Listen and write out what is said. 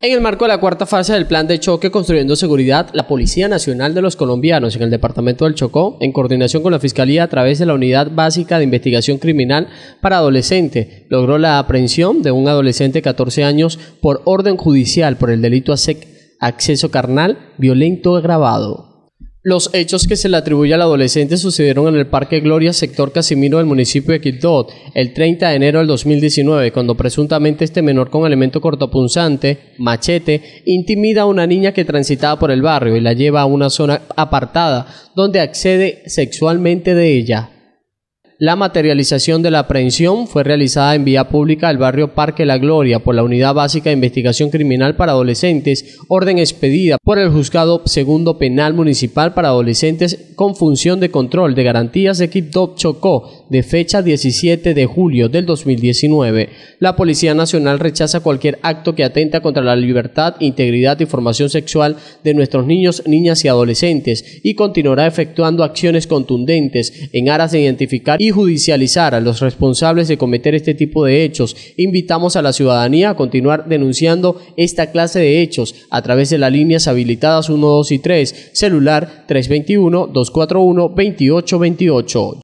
En el marco de la cuarta fase del plan de choque Construyendo Seguridad, la Policía Nacional de los Colombianos en el Departamento del Chocó, en coordinación con la Fiscalía a través de la Unidad Básica de Investigación Criminal para Adolescente, logró la aprehensión de un adolescente de 14 años por orden judicial por el delito de acceso carnal violento agravado. Los hechos que se le atribuye al adolescente sucedieron en el Parque Gloria, sector Casimiro del municipio de quito el 30 de enero del 2019, cuando presuntamente este menor con elemento cortopunzante, machete, intimida a una niña que transitaba por el barrio y la lleva a una zona apartada, donde accede sexualmente de ella. La materialización de la aprehensión fue realizada en vía pública del barrio Parque La Gloria por la Unidad Básica de Investigación Criminal para Adolescentes, orden expedida por el Juzgado Segundo Penal Municipal para Adolescentes con función de control de garantías de equipo Chocó de fecha 17 de julio del 2019. La Policía Nacional rechaza cualquier acto que atenta contra la libertad, integridad y formación sexual de nuestros niños, niñas y adolescentes y continuará efectuando acciones contundentes en aras de identificar y judicializar a los responsables de cometer este tipo de hechos. Invitamos a la ciudadanía a continuar denunciando esta clase de hechos a través de las líneas habilitadas 1, 2 y 3, celular 321-241-2828.